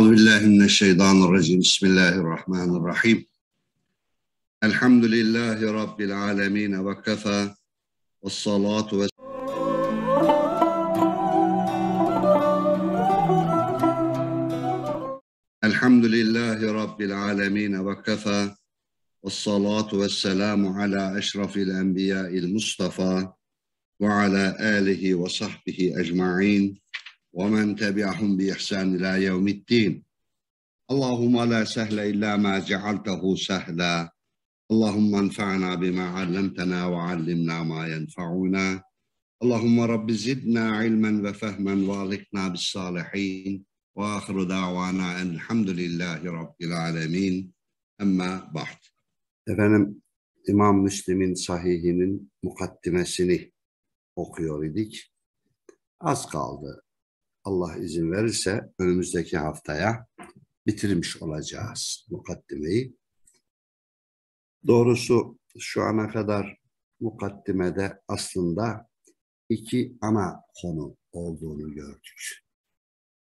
أعوذ بالله من الشيطان الرجيم بسم الله الرحمن الرحيم الحمد لله رب العالمين وكفى والصلاة والسلام الحمد لله رب العالمين وكفى والصلاة والسلام على أشرف الأنبياء المصطفى وعلى آله وصحبه أجمعين ومن تبعهم بإحسان إلى يوم الدين اللهم لا سهل إلا ما جعلته سهلا اللهم انفعنا بما علمتنا وعلمنا ما ينفعنا اللهم رب زدنا علما وفهما والقنا بالصالحين وآخر دعوانا أن الحمد لله رب العالمين أما بعد Efendim İmam Müslim'in sahihinin mukaddimesini okuyor idik. Az kaldı Allah izin verirse önümüzdeki haftaya bitirmiş olacağız mukaddimeyi. Doğrusu şu ana kadar mukaddimede aslında iki ana konu olduğunu gördük.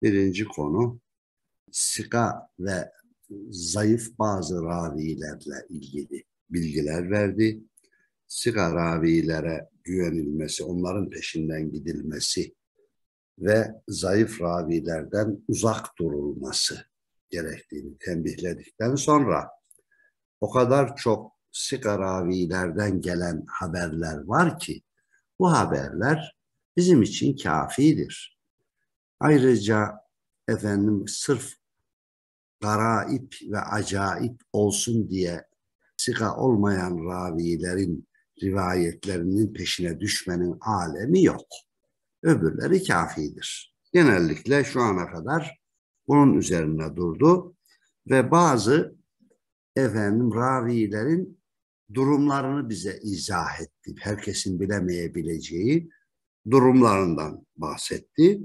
Birinci konu sika ve zayıf bazı ravilerle ilgili bilgiler verdi. Sika ravilere güvenilmesi, onların peşinden gidilmesi ve zayıf ravilerden uzak durulması gerektiğini tembihledikten sonra o kadar çok sika ravilerden gelen haberler var ki bu haberler bizim için kafidir. Ayrıca efendim sırf garaip ve acayip olsun diye sika olmayan ravilerin rivayetlerinin peşine düşmenin alemi yok öbürleri kafidir. Genellikle şu ana kadar bunun üzerine durdu ve bazı efendim ravilerin durumlarını bize izah etti. Herkesin bilemeyebileceği durumlarından bahsetti.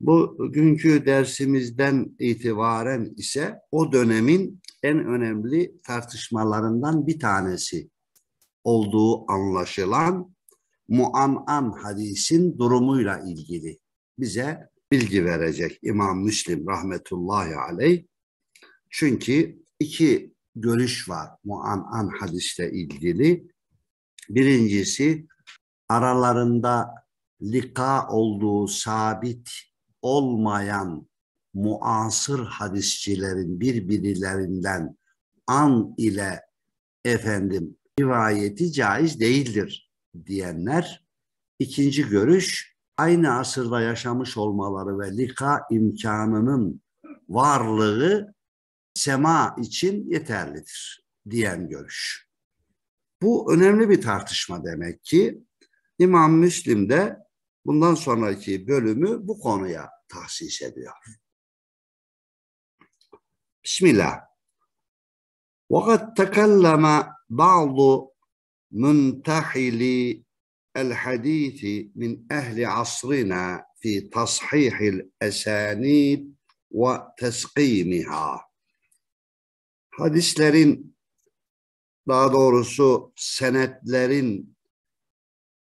Bugünkü dersimizden itibaren ise o dönemin en önemli tartışmalarından bir tanesi olduğu anlaşılan Muam'an hadisin durumuyla ilgili bize bilgi verecek İmam Müslim rahmetullahi aleyh. Çünkü iki görüş var Muam'an hadiste ilgili. Birincisi aralarında lika olduğu sabit olmayan muasır hadisçilerin birbirlerinden an ile efendim rivayeti caiz değildir diyenler ikinci görüş aynı asırda yaşamış olmaları ve lika imkanının varlığı sema için yeterlidir diyen görüş. Bu önemli bir tartışma demek ki İmam Müslim de bundan sonraki bölümü bu konuya tahsis ediyor. Bismillah. وقد تكلم بعض منتحل الحديث من أهل عصرنا في تصحيح ve وتسقيمها hadislerin daha doğrusu senetlerin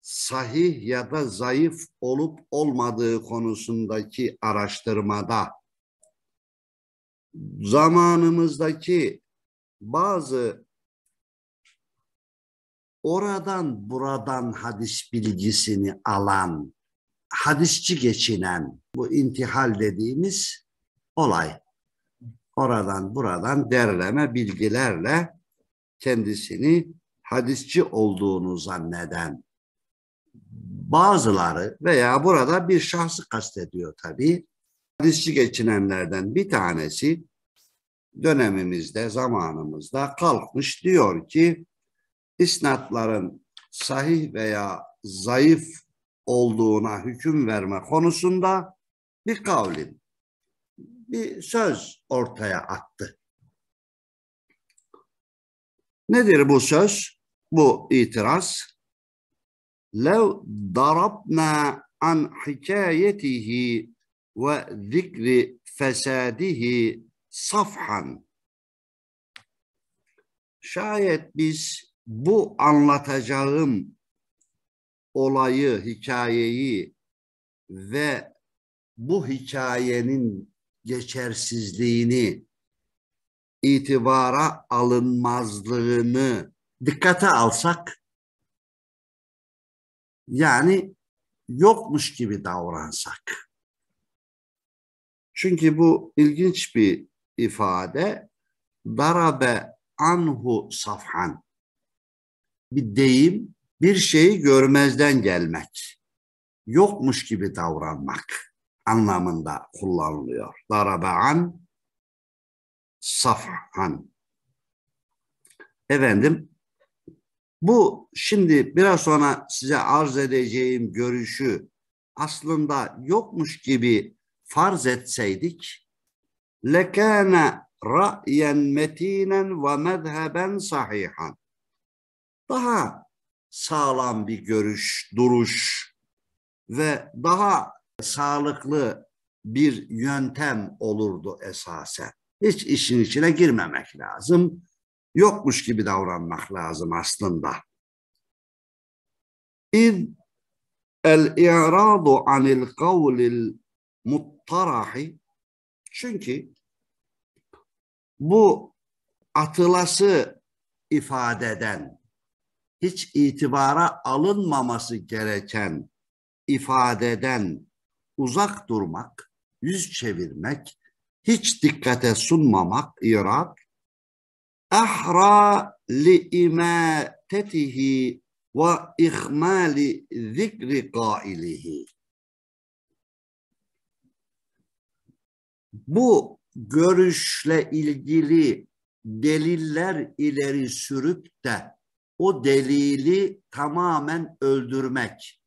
sahih ya da zayıf olup olmadığı konusundaki araştırmada zamanımızdaki bazı oradan buradan hadis bilgisini alan, hadisçi geçinen bu intihal dediğimiz olay. Oradan buradan derleme bilgilerle kendisini hadisçi olduğunu zanneden bazıları veya burada bir şahsı kastediyor tabii. Hadisçi geçinenlerden bir tanesi dönemimizde, zamanımızda kalkmış diyor ki isnatların sahih veya zayıf olduğuna hüküm verme konusunda bir kavlin, bir söz ortaya attı. Nedir bu söz, bu itiraz? Lev darabna an hikayetihi ve zikri fesadihi safhan. Şayet biz bu anlatacağım olayı, hikayeyi ve bu hikayenin geçersizliğini, itibara alınmazlığını dikkate alsak, yani yokmuş gibi davransak. Çünkü bu ilginç bir ifade. Darabe anhu safhan bir deyim bir şeyi görmezden gelmek, yokmuş gibi davranmak anlamında kullanılıyor. Daraba'an safhan. Efendim bu şimdi biraz sonra size arz edeceğim görüşü aslında yokmuş gibi farz etseydik lekane ra'yen metinen ve mezheben sahihan daha sağlam bir görüş, duruş ve daha sağlıklı bir yöntem olurdu esasen. Hiç işin içine girmemek lazım. Yokmuş gibi davranmak lazım aslında. İn el-i'radu anil kavlil muttarahi çünkü bu atılası ifadeden hiç itibara alınmaması gereken ifadeden uzak durmak, yüz çevirmek, hiç dikkate sunmamak irak ahra li imatetihi ve ihmali zikri kailihi. Bu görüşle ilgili deliller ileri sürüp de o delili tamamen öldürmek,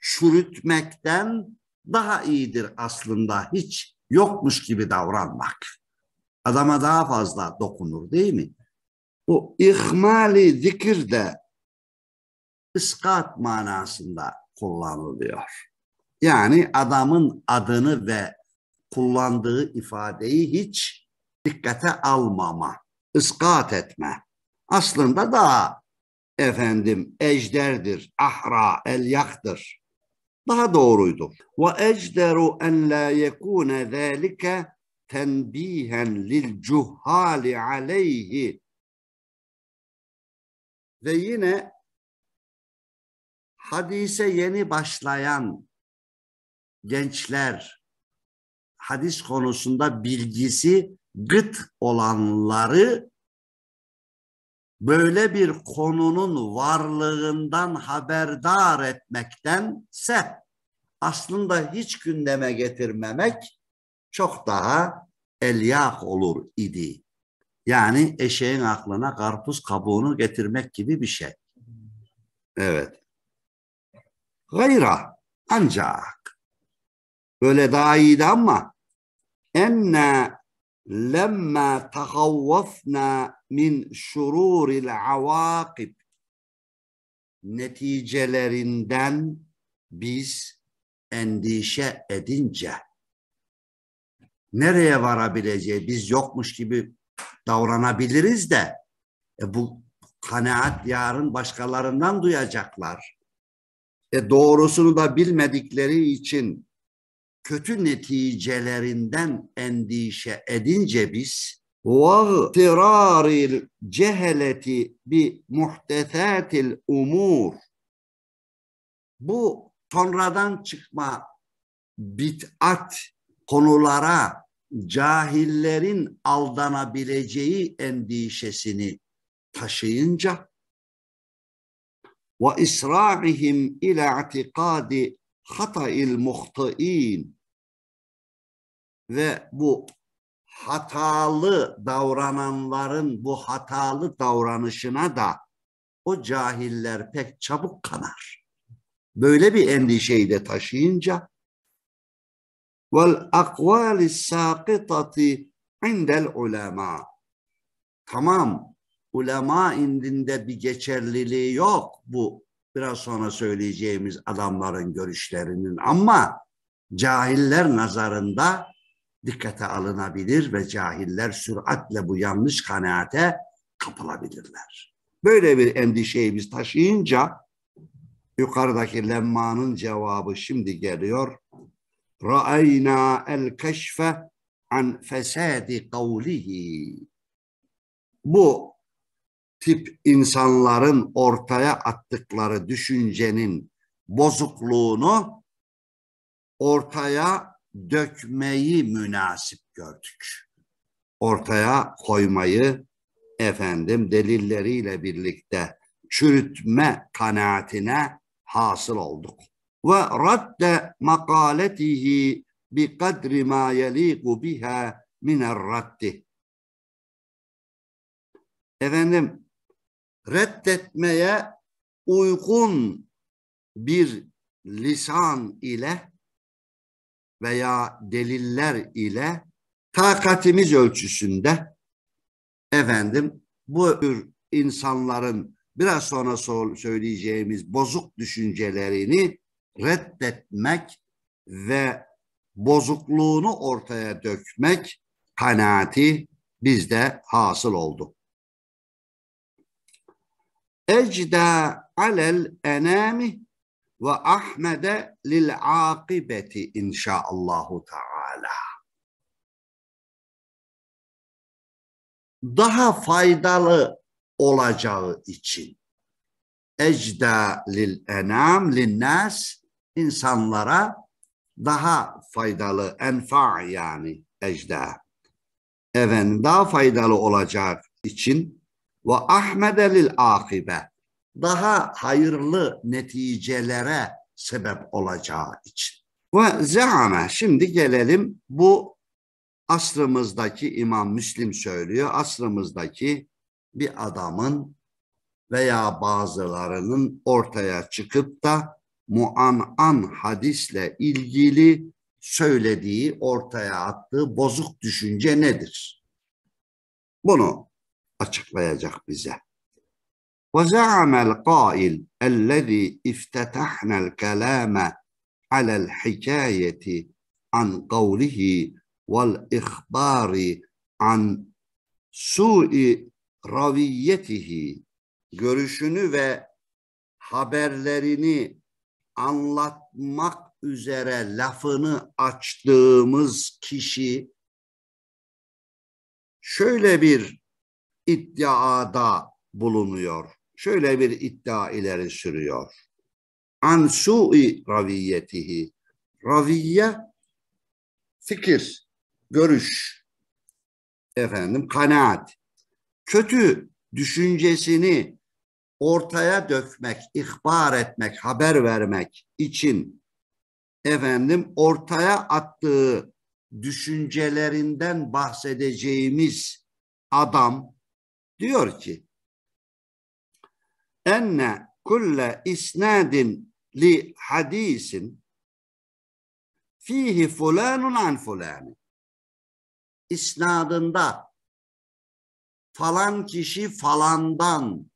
çürütmekten daha iyidir aslında hiç yokmuş gibi davranmak. Adama daha fazla dokunur değil mi? Bu ihmali zikir de ıskat manasında kullanılıyor. Yani adamın adını ve kullandığı ifadeyi hiç dikkate almama, ıskat etme aslında daha efendim ejderdir, ahra, elyaktır. Daha doğruydu. Ve ejderu en la yekune zâlike tenbihen lil cuhhali aleyhi. Ve yine hadise yeni başlayan gençler, hadis konusunda bilgisi gıt olanları böyle bir konunun varlığından haberdar etmektense aslında hiç gündeme getirmemek çok daha elyak olur idi. Yani eşeğin aklına karpuz kabuğunu getirmek gibi bir şey. Evet. Gayra ancak böyle daha iyiydi ama enne لما تخوفنا min şururil avakib neticelerinden biz endişe edince nereye varabileceği biz yokmuş gibi davranabiliriz de e bu kanaat yarın başkalarından duyacaklar. E doğrusunu da bilmedikleri için kötü neticelerinden endişe edince biz وَاغْتِرَارِ ceheleti bi muhtesatil umur bu sonradan çıkma bit'at konulara cahillerin aldanabileceği endişesini taşıyınca ve israrihim ila itikadi hata'il muhtain ve bu hatalı davrananların bu hatalı davranışına da o cahiller pek çabuk kanar. Böyle bir endişeyi de taşıyınca vel akvali sakitati indel ulema. Tamam, ulema indinde bir geçerliliği yok bu biraz sonra söyleyeceğimiz adamların görüşlerinin ama cahiller nazarında dikkate alınabilir ve cahiller süratle bu yanlış kanaate kapılabilirler. Böyle bir endişeyi biz taşıyınca yukarıdaki lemmanın cevabı şimdi geliyor. Ra'ayna el keşfe an fesadi kavlihi. Bu tip insanların ortaya attıkları düşüncenin bozukluğunu ortaya dökmeyi münasip gördük. Ortaya koymayı efendim delilleriyle birlikte çürütme kanaatine hasıl olduk. Ve radde makaletihi bi kadri ma yeliku biha miner raddi. Efendim reddetmeye uygun bir lisan ile veya deliller ile takatimiz ölçüsünde efendim bu tür insanların biraz sonra söyleyeceğimiz bozuk düşüncelerini reddetmek ve bozukluğunu ortaya dökmek kanaati bizde hasıl oldu. Ecda alel enami ve ahmede lil akibeti inşaallahu teala. Daha faydalı olacağı için ecda lil enam lil nas insanlara daha faydalı enfa yani ecda efendim daha faydalı olacak için ve ahmede lil akibe daha hayırlı neticelere sebep olacağı için. Ve zeame şimdi gelelim bu asrımızdaki İmam Müslim söylüyor. Asrımızdaki bir adamın veya bazılarının ortaya çıkıp da muanan hadisle ilgili söylediği, ortaya attığı bozuk düşünce nedir? Bunu açıklayacak bize. وزعم القائل الذي افتتحنا الكلام على الحكاية عن قوله والإخبار عن سوء raviyetihi görüşünü ve haberlerini anlatmak üzere lafını açtığımız kişi şöyle bir iddiada bulunuyor şöyle bir iddia ileri sürüyor. An su'i raviyetihi. Raviye fikir, görüş, efendim kanaat. Kötü düşüncesini ortaya dökmek, ihbar etmek, haber vermek için efendim ortaya attığı düşüncelerinden bahsedeceğimiz adam diyor ki enne kulle isnadin li hadisin fihi fulanun an fulani. İsnadında falan kişi falandan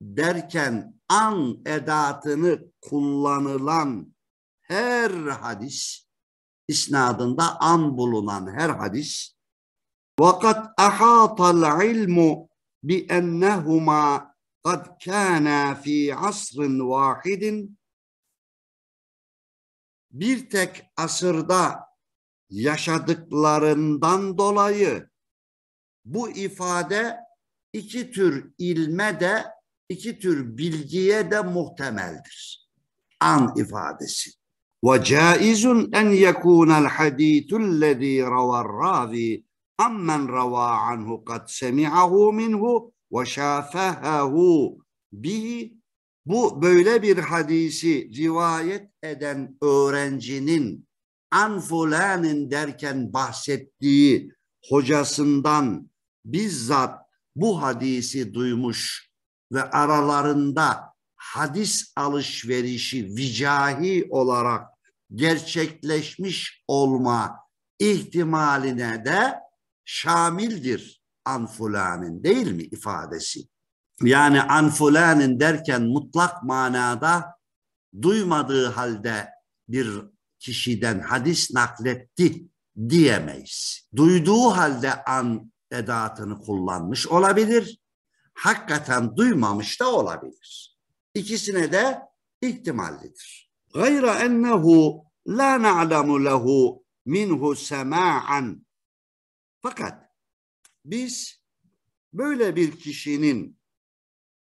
derken an edatını kullanılan her hadis isnadında an bulunan her hadis vakat ahatal ilmu bi ennehuma قد كان في عصر واحد bir tek asırda yaşadıklarından dolayı bu ifade iki tür ilme de iki tür bilgiye de muhtemeldir. An ifadesi. Ve caizun en yekunel hadithullezî ravar ravi ammen rava anhu kad semi'ahu minhu ve şafehehu bihi bu böyle bir hadisi rivayet eden öğrencinin an derken bahsettiği hocasından bizzat bu hadisi duymuş ve aralarında hadis alışverişi vicahi olarak gerçekleşmiş olma ihtimaline de şamildir an fulanin değil mi ifadesi? Yani an fulanin derken mutlak manada duymadığı halde bir kişiden hadis nakletti diyemeyiz. Duyduğu halde an edatını kullanmış olabilir. Hakikaten duymamış da olabilir. İkisine de ihtimallidir. Gayra ennehu la na'lamu lehu minhu sema'an. Fakat biz böyle bir kişinin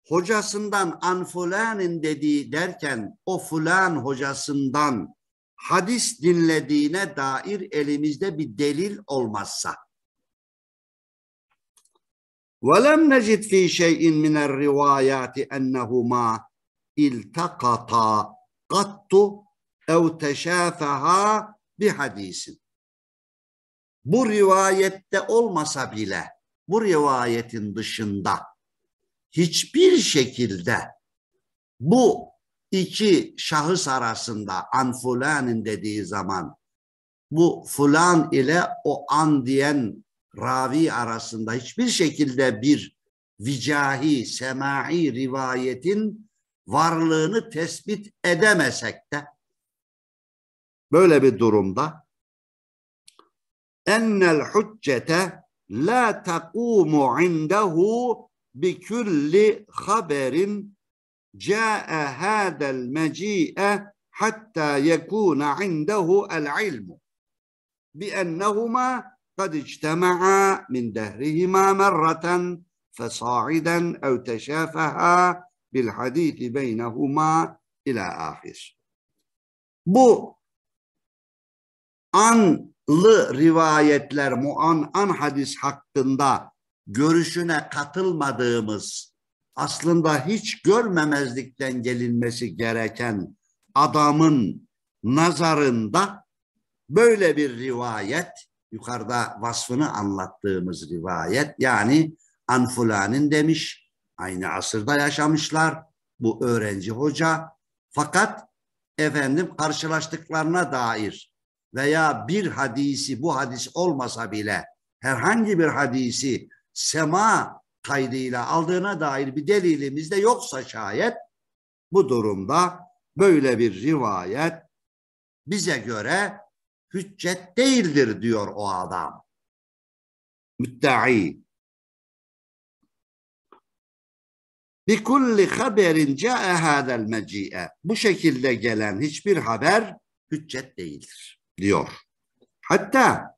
hocasından anfulanin dediği derken o fulan hocasından hadis dinlediğine dair elimizde bir delil olmazsa وَلَمْ نَجِدْ ف۪ي شَيْءٍ مِنَ الرِّوَايَاتِ اَنَّهُمَا اِلْتَقَطَا قَطُّ اَوْ تَشَافَهَا بِحَد۪يسٍ bu rivayette olmasa bile bu rivayetin dışında hiçbir şekilde bu iki şahıs arasında an fulanin dediği zaman bu fulan ile o an diyen ravi arasında hiçbir şekilde bir vicahi, semai rivayetin varlığını tespit edemesek de böyle bir durumda أن الحجة لا تقوم عنده بكل خبر جاء هذا المجيء حتى يكون عنده العلم بأنهما قد اجتمعا من دهرهما مرة فصاعدا أو تشافها بالحديث بينهما إلى آخر بو عن lı rivayetler, muanan hadis hakkında görüşüne katılmadığımız, aslında hiç görmemezlikten gelinmesi gereken adamın nazarında böyle bir rivayet, yukarıda vasfını anlattığımız rivayet, yani Anfulanin demiş, aynı asırda yaşamışlar, bu öğrenci hoca, fakat efendim karşılaştıklarına dair veya bir hadisi bu hadis olmasa bile herhangi bir hadisi sema kaydıyla aldığına dair bir delilimiz de yoksa şayet bu durumda böyle bir rivayet bize göre hüccet değildir diyor o adam. Müddai. Bi kulli haberin ca'e hadel meci'e. Bu şekilde gelen hiçbir haber hüccet değildir diyor. Hatta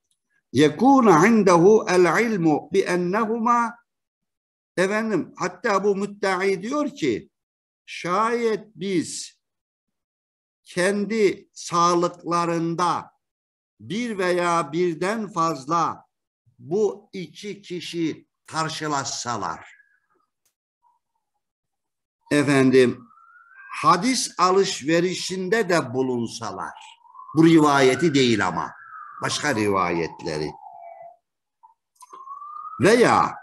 yekuna indehu el ilmu bi ennehuma efendim hatta bu müdda'i diyor ki şayet biz kendi sağlıklarında bir veya birden fazla bu iki kişi karşılaşsalar efendim hadis alışverişinde de bulunsalar bu rivayeti değil ama. Başka rivayetleri. Veya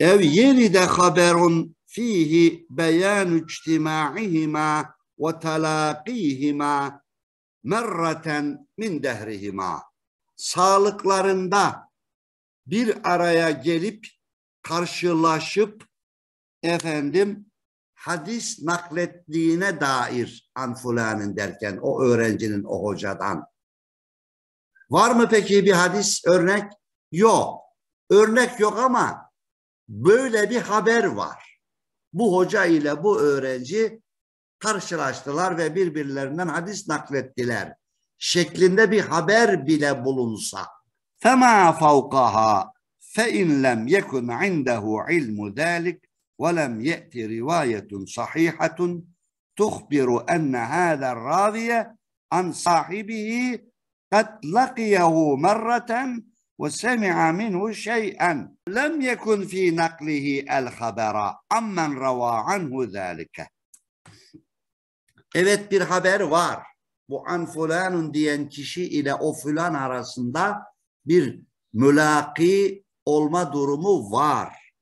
ev yeri yeride haberun fihi beyan içtimaihima ve telakihima merraten min dehrihima. Sağlıklarında bir araya gelip karşılaşıp efendim hadis naklettiğine dair anfulanin derken o öğrencinin o hocadan. Var mı peki bir hadis örnek? Yok. Örnek yok ama böyle bir haber var. Bu hoca ile bu öğrenci karşılaştılar ve birbirlerinden hadis naklettiler. Şeklinde bir haber bile bulunsa. fema فَمَا فَوْقَهَا in لَمْ yekun indehu ilmu ذَٰلِكَ وَلَمْ يَأْتِ رِوَايَةٌ صَحِيحَةٌ تُخْبِرُ أَنَّ هَذَا الرَّاوِيَ عن صاحبه قد لقيه مرة وسمع منه شيئا لم يكن في نقله الخبر عمن روى عنه ذلك Evet bir haber var. Bu an fulanun diyen kişi ile o fulan arasında bir mülaki olma durumu var.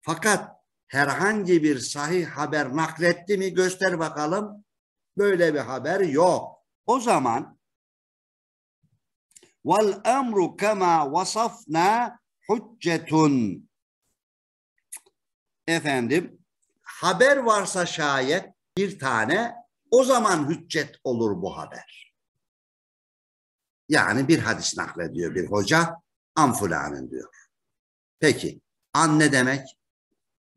Fakat herhangi bir sahih haber nakletti mi göster bakalım. Böyle bir haber yok. O zaman vel emru kema vasafna hüccetun efendim haber varsa şayet bir tane o zaman hüccet olur bu haber. Yani bir hadis naklediyor bir hoca amfulanın diyor. Peki an ne demek?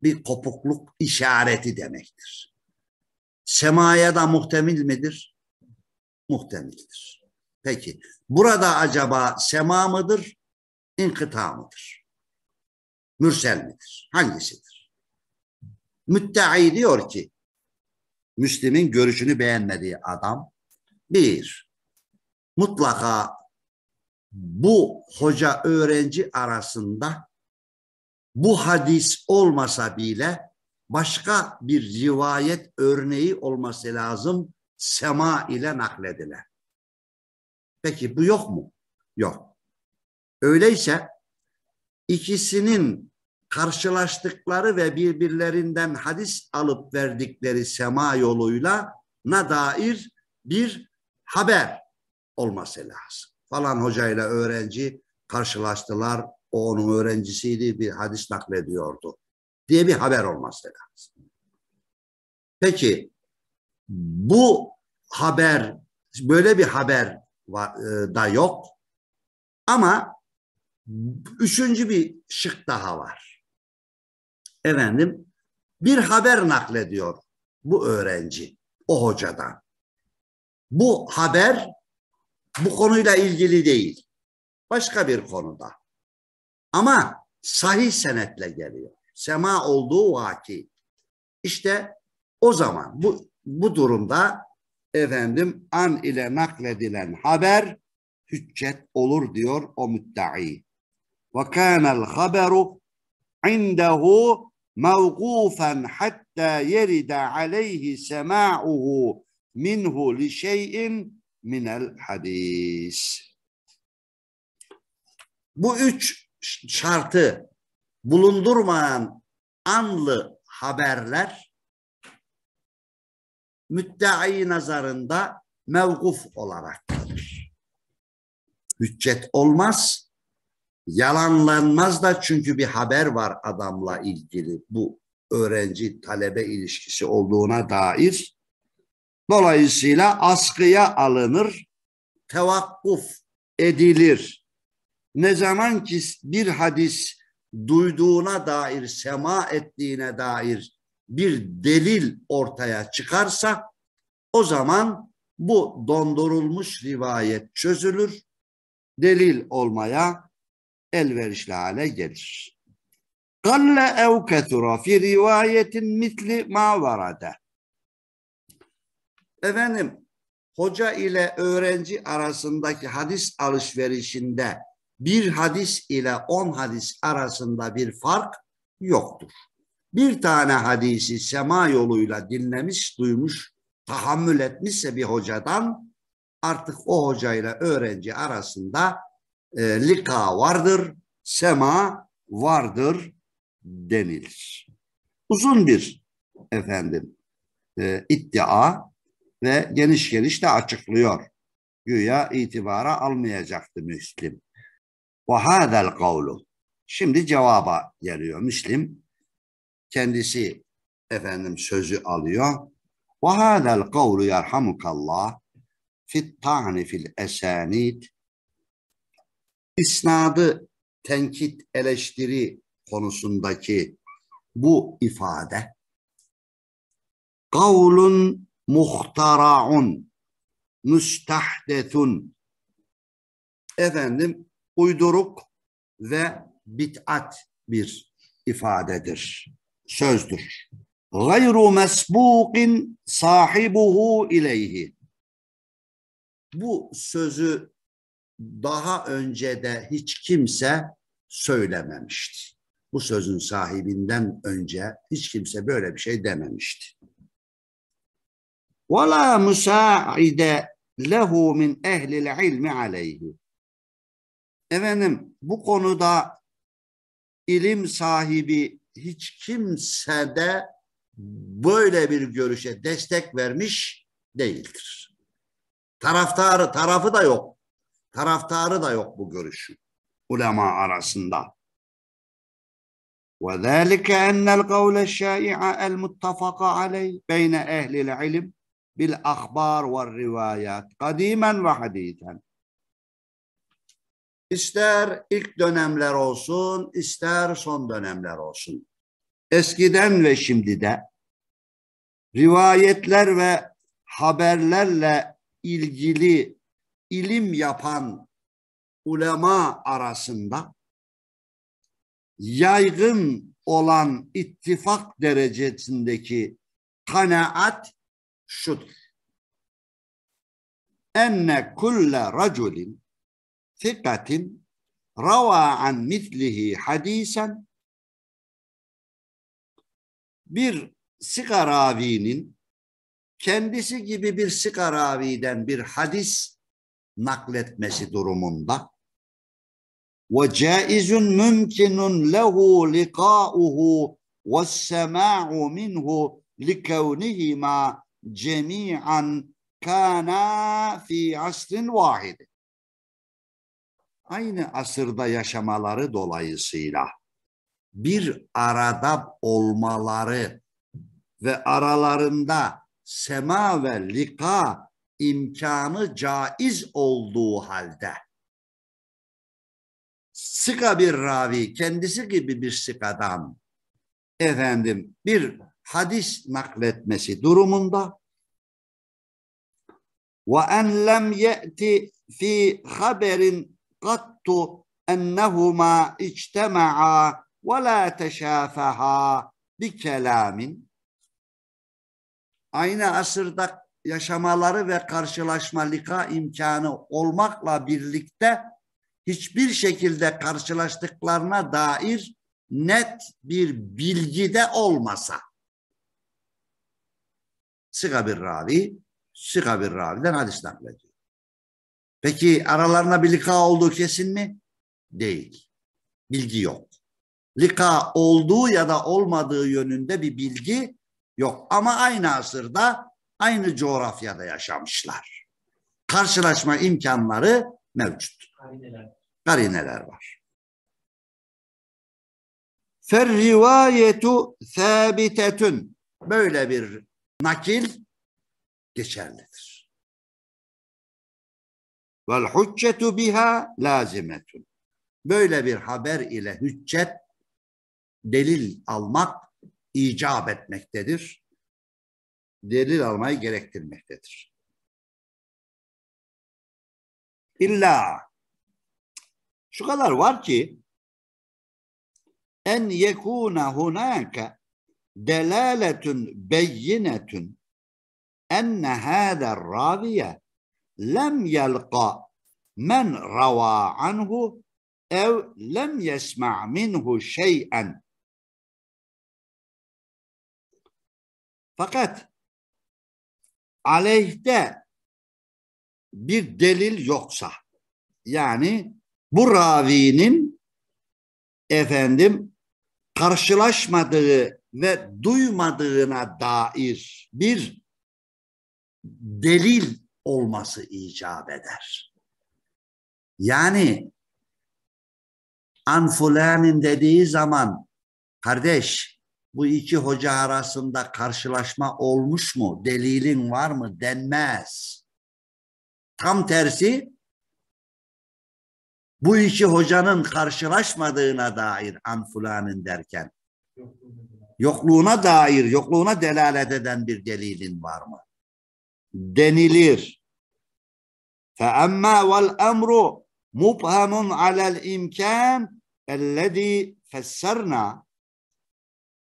bir kopukluk işareti demektir. Semaya da muhtemil midir? Muhtemildir. Peki burada acaba sema mıdır, inkıta mıdır? Mürsel midir? Hangisidir? Mütte'i diyor ki Müslim'in görüşünü beğenmediği adam bir, mutlaka bu hoca öğrenci arasında bu hadis olmasa bile başka bir rivayet örneği olması lazım sema ile nakledilen. Peki bu yok mu? Yok. Öyleyse ikisinin karşılaştıkları ve birbirlerinden hadis alıp verdikleri sema yoluyla na dair bir haber olması lazım. Falan hocayla öğrenci karşılaştılar, o onun öğrencisiydi bir hadis naklediyordu diye bir haber olması lazım. Peki bu haber böyle bir haber e, da yok ama üçüncü bir şık daha var. Efendim bir haber naklediyor bu öğrenci o hocadan. Bu haber bu konuyla ilgili değil. Başka bir konuda. Ama sahih senetle geliyor. Sema olduğu vaki. İşte o zaman bu, bu durumda efendim an ile nakledilen haber hüccet olur diyor o müddai. Ve kânel haberu indehu mevgufen hatta yeride aleyhi sema'uhu minhu li şeyin minel hadis. Bu üç şartı bulundurmayan anlı haberler müddai nazarında mevkuf olarak kalır. Hüccet olmaz, yalanlanmaz da çünkü bir haber var adamla ilgili bu öğrenci talebe ilişkisi olduğuna dair. Dolayısıyla askıya alınır, tevakkuf edilir. Ne zaman ki bir hadis duyduğuna dair, sema ettiğine dair bir delil ortaya çıkarsa o zaman bu dondurulmuş rivayet çözülür, delil olmaya elverişli hale gelir. Kalle ev ketura fi rivayetin mitli ma Efendim, hoca ile öğrenci arasındaki hadis alışverişinde bir hadis ile on hadis arasında bir fark yoktur. Bir tane hadisi sema yoluyla dinlemiş, duymuş, tahammül etmişse bir hocadan artık o hocayla öğrenci arasında e, lika vardır, sema vardır denilir. Uzun bir efendim e, iddia ve geniş geniş de açıklıyor. Güya itibara almayacaktı Müslim. Ve hadel kavlu. Şimdi cevaba geliyor Müslim. Kendisi efendim sözü alıyor. Ve hadel kavlu yerhamukallah fit ta'ni fil esanid isnadı tenkit eleştiri konusundaki bu ifade kavlun muhtaraun müstahdetun efendim uyduruk ve bit'at bir ifadedir, sözdür. Gayru mesbukin sahibuhu ileyhi. Bu sözü daha önce de hiç kimse söylememişti. Bu sözün sahibinden önce hiç kimse böyle bir şey dememişti. وَلَا مُسَاعِدَ lehu min ehlil ilmi aleyhi. Efendim bu konuda ilim sahibi hiç kimse de böyle bir görüşe destek vermiş değildir. Taraftarı, tarafı da yok. Taraftarı da yok bu görüşün ulema arasında. وذلك أن القول الشائع المتفق عليه بين أهل العلم بالأخبار والروايات قديما وحديثا İster ilk dönemler olsun, ister son dönemler olsun. Eskiden ve şimdi de rivayetler ve haberlerle ilgili ilim yapan ulema arasında yaygın olan ittifak derecesindeki kanaat şudur. Enne kulle raculin ثقة روى عن مثله hadisen bir sika ravinin kendisi gibi bir sika raviden bir hadis nakletmesi durumunda ve caizun mümkinun lehu likauhu ve sema'u minhu likevnihima cemi'an kana fi asrin vahidin aynı asırda yaşamaları dolayısıyla bir arada olmaları ve aralarında sema ve lika imkanı caiz olduğu halde Sika bir ravi kendisi gibi bir sikadan efendim bir hadis nakletmesi durumunda ve en lem ye'ti fi haberin قَدْتُ اَنَّهُمَا اِجْتَمَعَا وَلَا تَشَافَهَا بِكَلَامٍ Aynı asırda yaşamaları ve karşılaşma lika imkanı olmakla birlikte hiçbir şekilde karşılaştıklarına dair net bir bilgide olmasa. Sıga bir ravi, sıga bir raviden hadis naklediyor. Peki aralarına bir lika olduğu kesin mi? Değil. Bilgi yok. Lika olduğu ya da olmadığı yönünde bir bilgi yok. Ama aynı asırda aynı coğrafyada yaşamışlar. Karşılaşma imkanları mevcut. Karineler, Karineler var. Fer rivayetu sabitetun. Böyle bir nakil geçerlidir. Vel hüccetu biha lazimetun. Böyle bir haber ile hüccet delil almak icap etmektedir. Delil almayı gerektirmektedir. İlla şu kadar var ki en yekuna hunaka delaletun beyinetun enne hâder raviye lem yelqa men rava anhu ev lem yesma' minhu şey'en. Fakat aleyhte bir delil yoksa yani bu ravinin efendim karşılaşmadığı ve duymadığına dair bir delil olması icap eder. Yani Anfulenin dediği zaman kardeş bu iki hoca arasında karşılaşma olmuş mu, delilin var mı denmez. Tam tersi bu iki hocanın karşılaşmadığına dair an derken yokluğuna dair, yokluğuna delalet eden bir delilin var mı? denilir. Fe emmâ vel emru mubhamun alel imkân ellezî fesserna.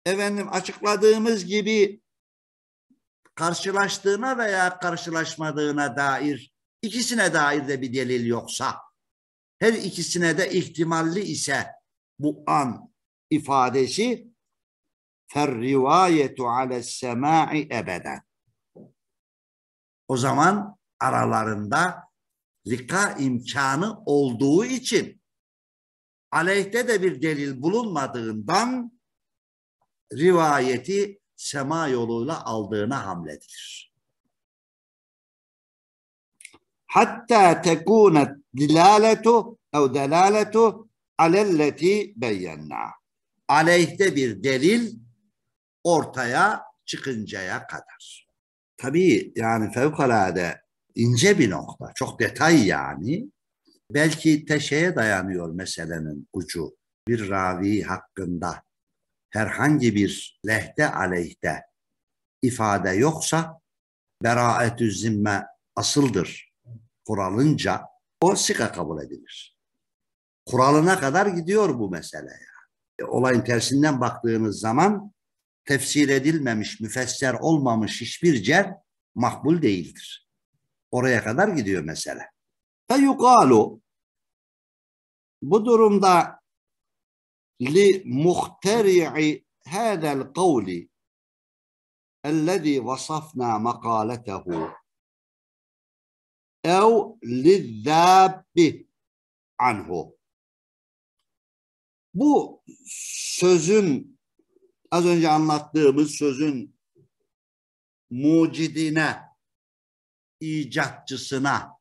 Efendim açıkladığımız gibi karşılaştığına veya karşılaşmadığına dair ikisine dair de bir delil yoksa her ikisine de ihtimalli ise bu an ifadesi fer rivayetu ale semai ebeden o zaman aralarında lika imkanı olduğu için aleyhte de bir delil bulunmadığından rivayeti sema yoluyla aldığına hamledilir. Hatta tekune dilaletu ev delaletu alelleti beyyennâ. Aleyhte bir delil ortaya çıkıncaya kadar tabii yani fevkalade ince bir nokta. Çok detay yani. Belki teşeye dayanıyor meselenin ucu. Bir ravi hakkında herhangi bir lehte aleyhte ifade yoksa beraetü zimme asıldır kuralınca o sika kabul edilir. Kuralına kadar gidiyor bu mesele. Yani. E, olayın tersinden baktığınız zaman tefsir edilmemiş, müfesser olmamış hiçbir cer makbul değildir. Oraya kadar gidiyor mesele. Fe yukalu bu durumda li muhteri'i hadel kavli ellezî vasafna makaletehu ev lizzâbbi anhu bu sözün az önce anlattığımız sözün mucidine, icatçısına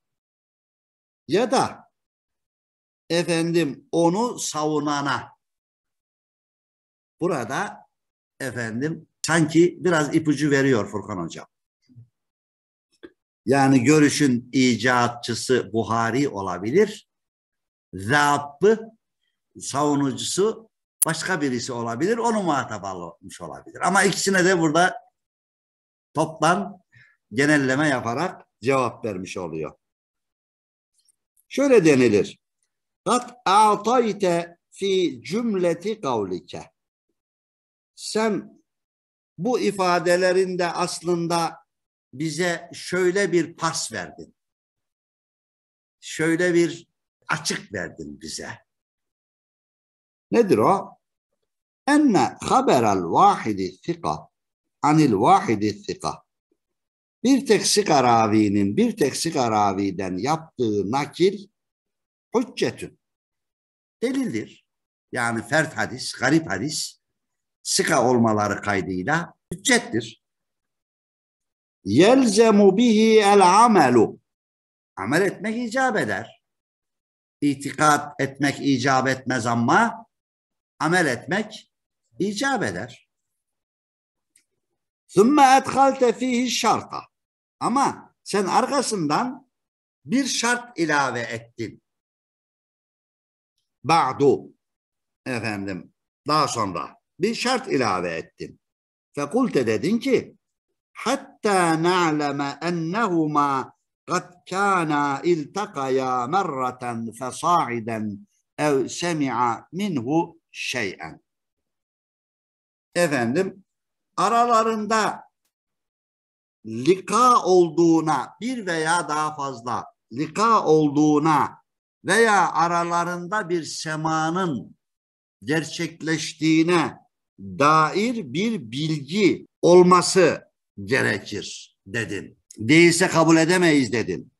ya da efendim onu savunana burada efendim sanki biraz ipucu veriyor Furkan Hocam. Yani görüşün icatçısı Buhari olabilir. Zabbı savunucusu başka birisi olabilir. Onu muhatap almış olabilir. Ama ikisine de burada toptan genelleme yaparak cevap vermiş oluyor. Şöyle denilir. Kat a'tayte fi cümleti kavlike. Sen bu ifadelerinde aslında bize şöyle bir pas verdin. Şöyle bir açık verdin bize. Nedir o? enne haberel vahidi sika anil vahidi sika bir tek sika ravinin bir tek sika raviden yaptığı nakil hüccetün delildir. Yani fert hadis, garip hadis sika olmaları kaydıyla hüccettir. Yelzemu bihi el amelu amel etmek icap eder. İtikat etmek icap etmez ama amel etmek icap eder. Sümme etkalte fihi şarta. Ama sen arkasından bir şart ilave ettin. Ba'du. Efendim daha sonra bir şart ilave ettin. Fekulte dedin ki hatta na'leme ennehuma قد كانا التقيا مرة فصاعدا أو سمع minhu شيئا efendim aralarında lika olduğuna bir veya daha fazla lika olduğuna veya aralarında bir semanın gerçekleştiğine dair bir bilgi olması gerekir dedin. Değilse kabul edemeyiz dedin.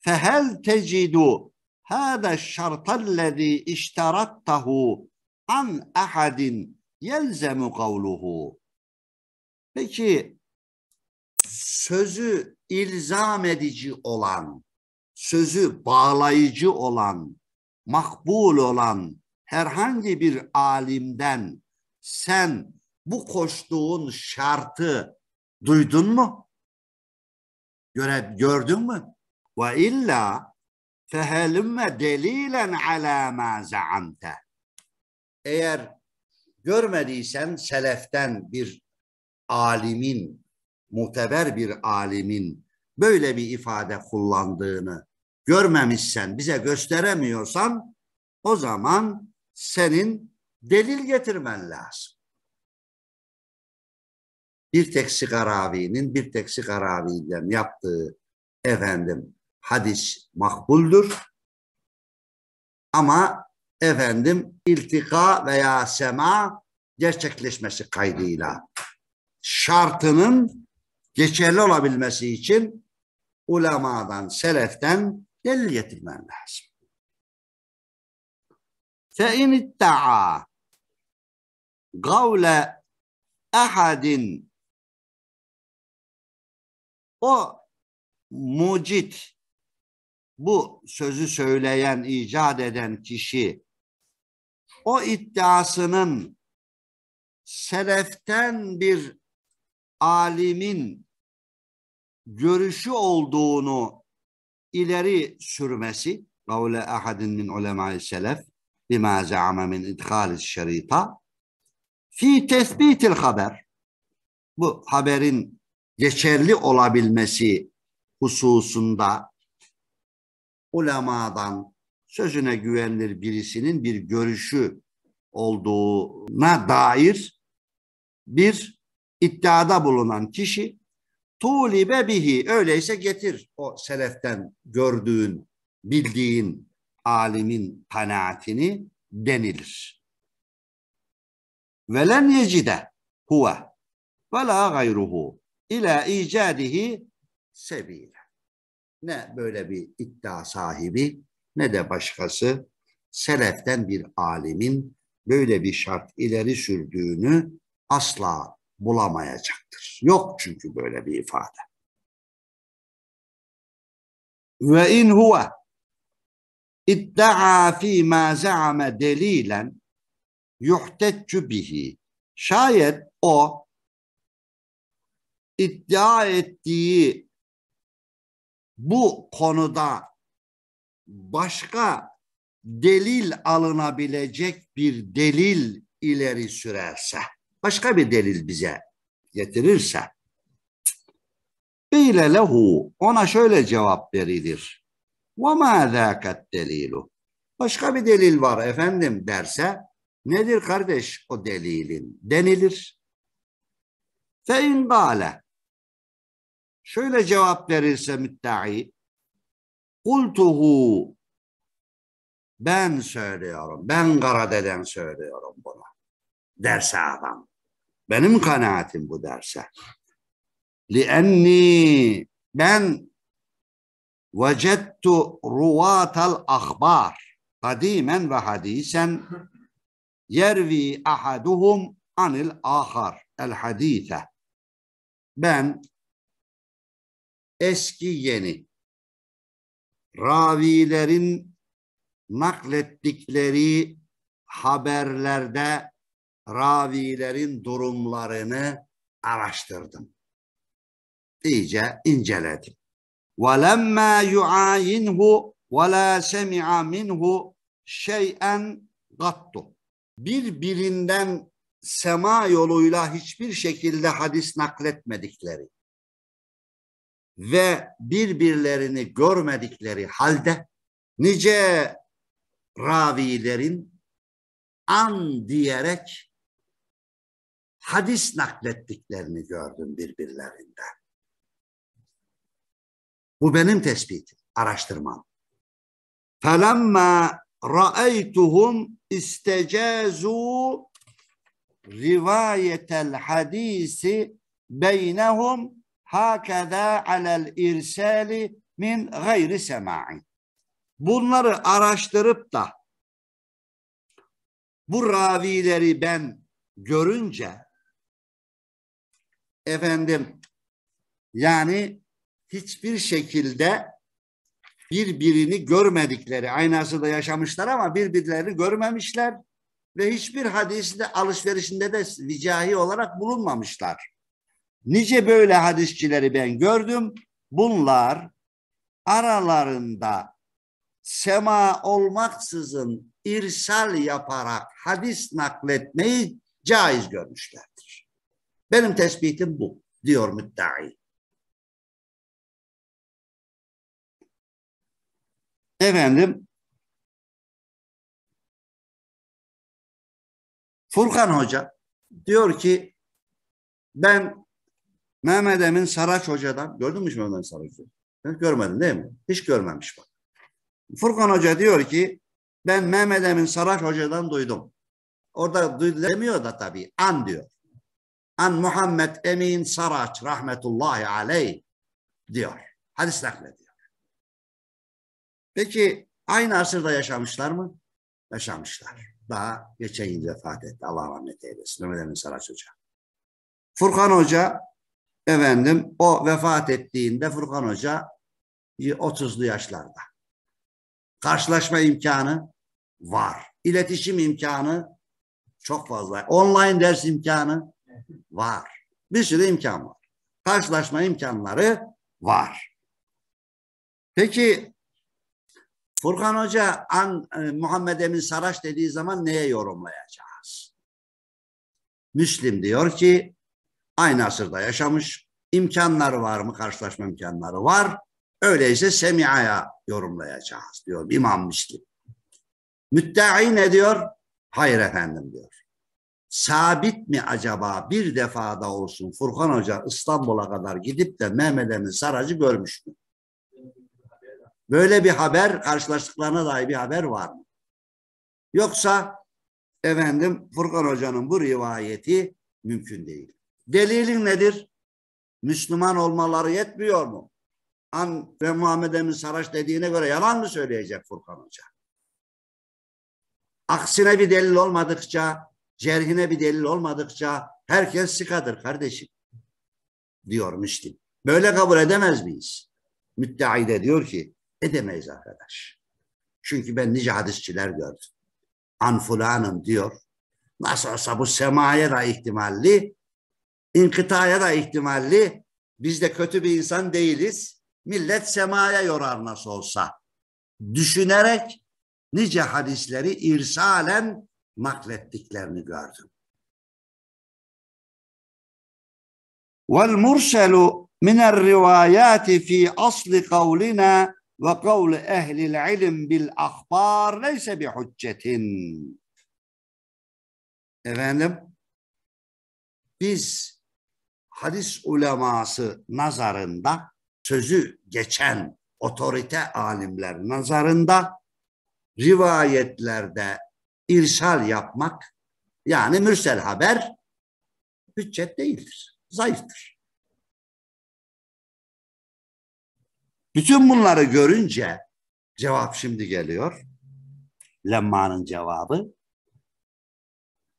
Fehel tecidu hâde şartallezî iştarattahu an ahadin yelzemu kavluhu. Peki sözü ilzam edici olan, sözü bağlayıcı olan, makbul olan herhangi bir alimden sen bu koştuğun şartı duydun mu? Göre, gördün mü? Ve illa fehelümme delilen ala ma zaamte. Eğer görmediysen seleften bir alimin, muteber bir alimin böyle bir ifade kullandığını görmemişsen, bize gösteremiyorsan o zaman senin delil getirmen lazım. Bir tek Sigaravi'nin, bir tek Sigaravi'den yaptığı efendim hadis makbuldür. Ama efendim iltika veya sema gerçekleşmesi kaydıyla şartının geçerli olabilmesi için ulemadan, seleften delil getirmen lazım. Fe in idda'a gavle ahadin o mucit bu sözü söyleyen, icat eden kişi o iddiasının seleften bir alimin görüşü olduğunu ileri sürmesi kavle ahadin min ulemai selef bima zaama min idhali's şerita fi el haber bu haberin geçerli olabilmesi hususunda ulemadan sözüne güvenilir birisinin bir görüşü olduğuna dair bir iddiada bulunan kişi tulibe bihi öyleyse getir o seleften gördüğün, bildiğin alimin kanaatini denilir. Velen yecide huve ve la gayruhu ila icadihi sebile. Ne böyle bir iddia sahibi ne de başkası seleften bir alimin böyle bir şart ileri sürdüğünü asla bulamayacaktır. Yok çünkü böyle bir ifade. Ve in huve iddaa fi ma delilen yuhteccü bihi. Şayet o iddia ettiği bu konuda başka delil alınabilecek bir delil ileri sürerse, başka bir delil bize getirirse, Bile lehu ona şöyle cevap verilir. Ve ma zâket delilu. Başka bir delil var efendim derse nedir kardeş o delilin denilir. Fe in Şöyle cevap verirse müddai Kultuhu ben söylüyorum. Ben Karade'den söylüyorum bunu. Derse adam. Benim kanaatim bu derse. Lienni ben vecettu ruvatal ahbar kadimen ve hadisen yervi ahaduhum anil ahar el hadise. Ben eski yeni ravilerin naklettikleri haberlerde ravilerin durumlarını araştırdım. İyice inceledim. وَلَمَّا يُعَيِنْهُ وَلَا سَمِعَ مِنْهُ şeyen gattu. Birbirinden sema yoluyla hiçbir şekilde hadis nakletmedikleri ve birbirlerini görmedikleri halde nice ravilerin an diyerek hadis naklettiklerini gördüm birbirlerinden. Bu benim tespitim, araştırmam. فَلَمَّا رَأَيْتُهُمْ اِسْتَجَازُوا rivayetel hadisi beynehum hakeda alel irsali min gayri semai. Bunları araştırıp da bu ravileri ben görünce efendim yani hiçbir şekilde birbirini görmedikleri aynası da yaşamışlar ama birbirlerini görmemişler ve hiçbir hadisinde alışverişinde de vicahi olarak bulunmamışlar. Nice böyle hadisçileri ben gördüm. Bunlar aralarında sema olmaksızın irsal yaparak hadis nakletmeyi caiz görmüşlerdir. Benim tespitim bu diyor müddai. Efendim Furkan Hoca diyor ki ben Mehmet Emin Saraç Hoca'dan gördün mü hiç Mehmet Emin Saraç Hoca'yı? Görmedin değil mi? Hiç görmemiş bak. Furkan Hoca diyor ki ben Mehmet Emin Saraç Hoca'dan duydum. Orada duydu demiyor da tabii. An diyor. An Muhammed Emin Saraç rahmetullahi aleyh diyor. Hadis naklediyor. Peki aynı asırda yaşamışlar mı? Yaşamışlar. Daha geçen yıl vefat etti. Allah rahmet eylesin. Mehmet Emin Saraç Hoca. Furkan Hoca Efendim o vefat ettiğinde Furkan Hoca 30'lu yaşlarda. Karşılaşma imkanı var. İletişim imkanı çok fazla. Online ders imkanı var. Bir sürü imkan var. Karşılaşma imkanları var. Peki Furkan Hoca an, e, Muhammed Emin Saraç dediği zaman neye yorumlayacağız? Müslim diyor ki Aynı asırda yaşamış. İmkanları var mı? Karşılaşma imkanları var. Öyleyse semiaya yorumlayacağız diyor İmam Müslim. Müddeai ne diyor? Hayır efendim diyor. Sabit mi acaba bir defada olsun Furkan Hoca İstanbul'a kadar gidip de Mehmet Emin Saracı görmüş mü? Böyle bir haber karşılaştıklarına dair bir haber var mı? Yoksa efendim Furkan Hoca'nın bu rivayeti mümkün değil. Delilin nedir? Müslüman olmaları yetmiyor mu? An ve Muhammed Emin Saraç dediğine göre yalan mı söyleyecek Furkan Hoca? Aksine bir delil olmadıkça, cerhine bir delil olmadıkça herkes sıkadır kardeşim. Diyor Böyle kabul edemez miyiz? Müddeai de diyor ki edemeyiz arkadaş. Çünkü ben nice hadisçiler gördüm. Anfulanım diyor. Nasıl olsa bu semaya da ihtimalli İnkıtaya da ihtimalli. Biz de kötü bir insan değiliz. Millet semaya yorar nasıl olsa. Düşünerek nice hadisleri irsalen naklettiklerini gördüm. Vel murselu minel rivayati fi asli kavlina ve kavli ehlil ilim bil ahbar neyse bi hüccetin. Efendim, biz hadis uleması nazarında sözü geçen otorite alimler nazarında rivayetlerde irsal yapmak yani mürsel haber hüccet değildir. Zayıftır. Bütün bunları görünce cevap şimdi geliyor. Lemma'nın cevabı.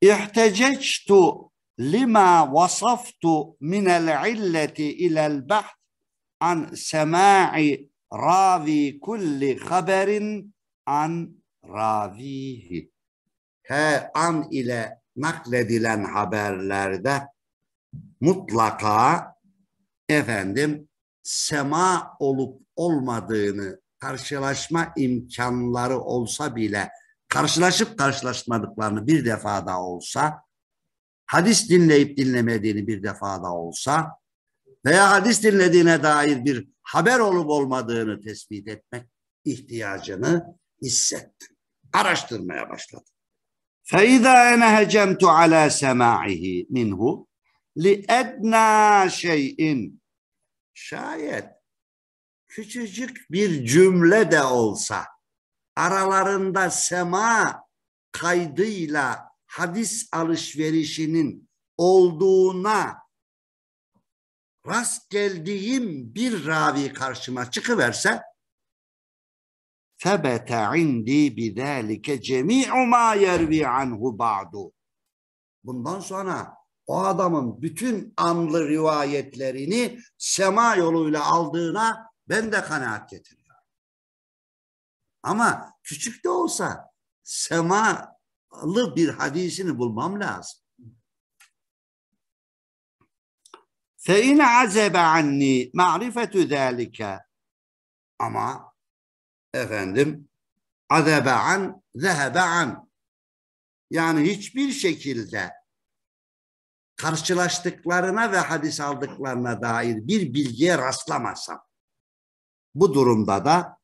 İhtecectu lima vasaftu minel illeti ilel bahth an sema'i ravi kulli haberin an ravihi. he an ile nakledilen haberlerde mutlaka efendim sema olup olmadığını karşılaşma imkanları olsa bile karşılaşıp karşılaşmadıklarını bir defa da olsa hadis dinleyip dinlemediğini bir defa da olsa veya hadis dinlediğine dair bir haber olup olmadığını tespit etmek ihtiyacını hissetti. Araştırmaya başladı. فَاِذَا اَنَا هَجَمْتُ عَلَى سَمَاعِهِ مِنْهُ لِأَدْنَا شَيْءٍ Şayet küçücük bir cümle de olsa aralarında sema kaydıyla hadis alışverişinin olduğuna rast geldiğim bir ravi karşıma çıkıverse febete indi bidalike cemi'u ma yervi anhu ba'du. Bundan sonra o adamın bütün anlı rivayetlerini sema yoluyla aldığına ben de kanaat getiriyorum. Ama küçük de olsa sema bir hadisini bulmam lazım. فَاِنْ عَزَبَ anni, مَعْرِفَةُ ذَٰلِكَ Ama efendim azebe an, zehebe an. Yani hiçbir şekilde karşılaştıklarına ve hadis aldıklarına dair bir bilgiye rastlamasam. Bu durumda da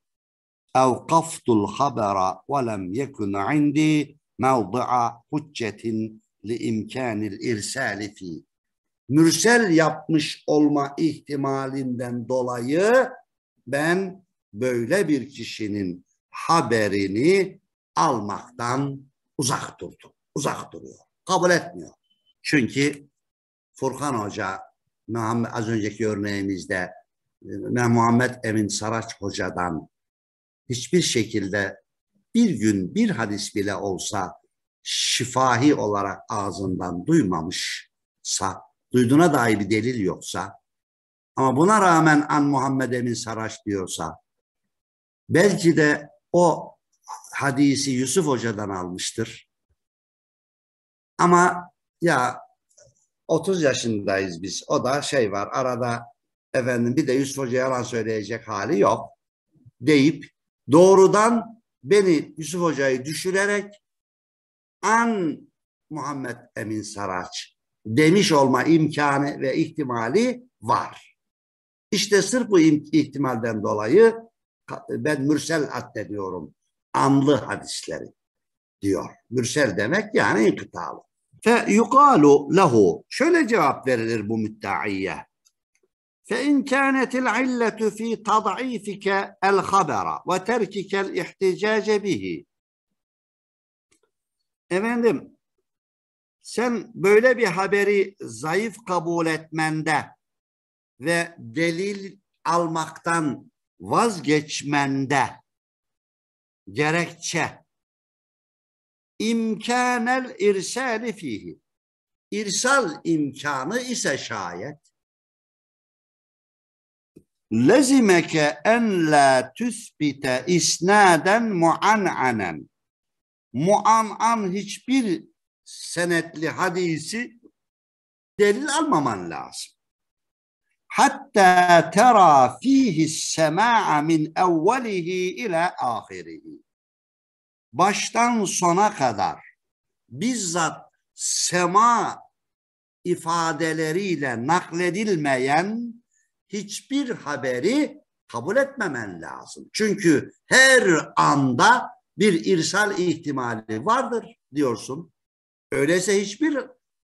اَوْقَفْتُ الْحَبَرَ وَلَمْ يَكُنْ عِنْدِي mevdi'a hüccetin li imkanil irsali fi. Mürsel yapmış olma ihtimalinden dolayı ben böyle bir kişinin haberini almaktan uzak durdum. Uzak duruyor. Kabul etmiyor. Çünkü Furkan Hoca Muhammed, az önceki örneğimizde e, Muhammed Emin Saraç Hoca'dan hiçbir şekilde bir gün bir hadis bile olsa şifahi olarak ağzından duymamışsa, duyduğuna dair bir delil yoksa ama buna rağmen An Muhammed Emin Saraç diyorsa belki de o hadisi Yusuf Hoca'dan almıştır. Ama ya 30 yaşındayız biz. O da şey var arada efendim bir de Yusuf Hoca yalan söyleyecek hali yok deyip doğrudan beni Yusuf Hoca'yı düşürerek an Muhammed Emin Saraç demiş olma imkanı ve ihtimali var. İşte sırf bu ihtimalden dolayı ben mürsel addediyorum. Anlı hadisleri diyor. Mürsel demek yani inkıtalı. Fe yukalu lehu. Şöyle cevap verilir bu müddaiyye. فإن كانت العلة في تضعيفك الخبر وتركك الاحتجاج به Efendim sen böyle bir haberi zayıf kabul etmende ve delil almaktan vazgeçmende gerekçe imkanel irsali fihi irsal imkanı ise şayet lezimeke en la tüsbite isnaden muan'anen. Muan'an hiçbir senetli hadisi delil almaman lazım. Hatta tera fihi sema'a min evvelihi ila ahirihi. Baştan sona kadar bizzat sema ifadeleriyle nakledilmeyen hiçbir haberi kabul etmemen lazım. Çünkü her anda bir irsal ihtimali vardır diyorsun. Öyleyse hiçbir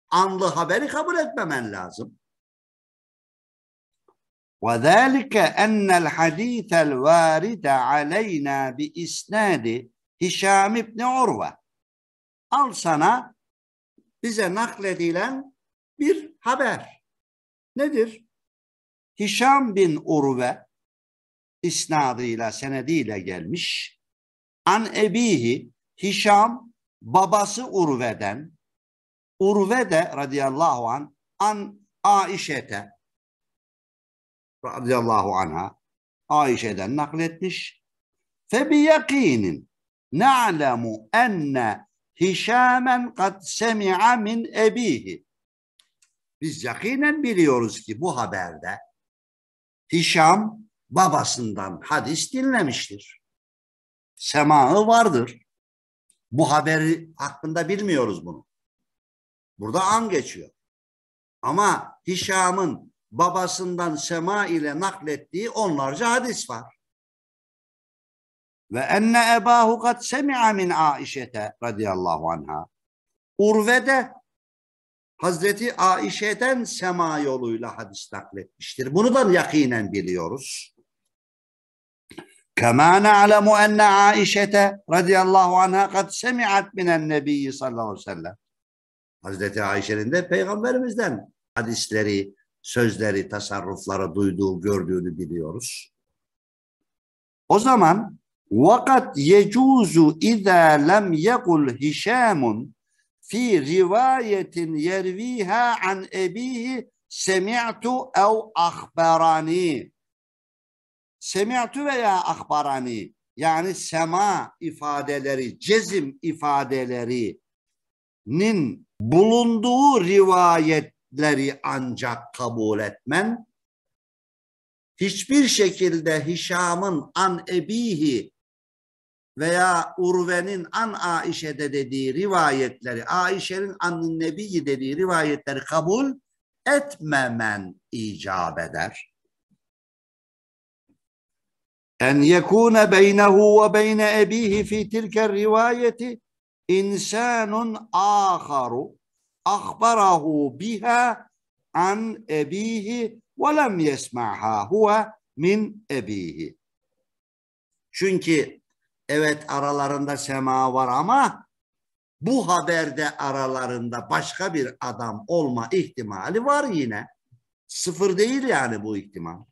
anlı haberi kabul etmemen lazım. وَذَٰلِكَ أَنَّ الْحَد۪يثَ الْوَارِدَ عَلَيْنَا بِإِسْنَادِ Hişam ibn Urve. Al sana bize nakledilen bir haber. Nedir? Hişam bin Urve isnadıyla, senediyle gelmiş. An ebihi Hişam babası Urve'den Urve de radıyallahu an an Aişe'te radıyallahu anha Aişe'den nakletmiş. Fe bi yakinin na'lemu enne Hişamen kad semi'a min ebihi. Biz yakinen biliyoruz ki bu haberde Hişam babasından hadis dinlemiştir. Semağı vardır. Bu haberi hakkında bilmiyoruz bunu. Burada an geçiyor. Ama Hişam'ın babasından sema ile naklettiği onlarca hadis var. Ve enne ebahu kad semi'a min Aişete radıyallahu anha. Urve de Hazreti Aişe'den sema yoluyla hadis nakletmiştir. Bunu da yakinen biliyoruz. Kema na'lemu enne Aişe'te radıyallahu anha kad semi'at minen nebiyyi sallallahu aleyhi ve sellem. Hazreti Ayşe'nin de peygamberimizden hadisleri, sözleri, tasarrufları duyduğu, gördüğünü biliyoruz. O zaman vakat yecuzu izâ lem yekul hişâmun fi rivayetin yerviha an ebihi semi'tu ev ahbarani. Semi'tu veya ahbarani yani sema ifadeleri, cezim ifadelerinin bulunduğu rivayetleri ancak kabul etmen, hiçbir şekilde Hişam'ın an ebihi veya Urve'nin an Aişe'de dediği rivayetleri, Aişe'nin an Nebi'yi dediği rivayetleri kabul etmemen icap eder. En yekune beynehu ve beyne ebihi fi tilke rivayeti insanun aharu ahbarahu biha an ebihi ve lem yesma'ha huve min ebihi. Çünkü Evet aralarında sema var ama bu haberde aralarında başka bir adam olma ihtimali var yine. Sıfır değil yani bu ihtimal.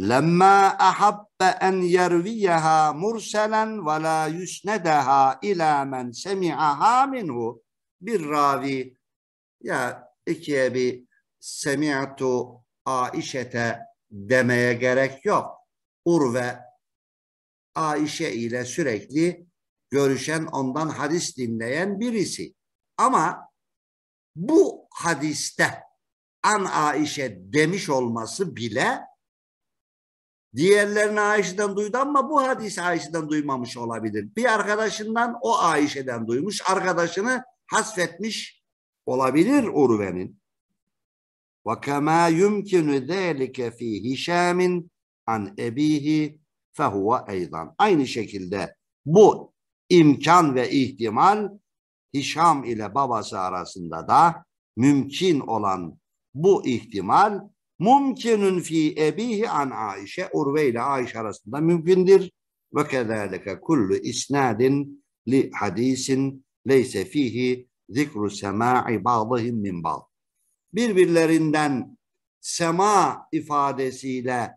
Lemma ahabbe en yerviyeha murselen ve la yusnedeha ila men semi'aha minhu. Bir ravi ya ikiye bir semi'atu Aişete demeye gerek yok. Urve Ayşe ile sürekli görüşen, ondan hadis dinleyen birisi. Ama bu hadiste an Ayşe demiş olması bile diğerlerini Ayşe'den duydu ama bu hadisi Ayşe'den duymamış olabilir. Bir arkadaşından o Ayşe'den duymuş, arkadaşını hasfetmiş olabilir Urve'nin. Ve kema yumkinu zâlike fî an ebihi fehuve eydan. Aynı şekilde bu imkan ve ihtimal Hişam ile babası arasında da mümkün olan bu ihtimal mümkünün fi ebihi an Aişe Urve ile Aişe arasında mümkündür. Ve kezalike kullu isnadin li hadisin leyse fihi zikru semai ba'dihim min ba'd. Birbirlerinden sema ifadesiyle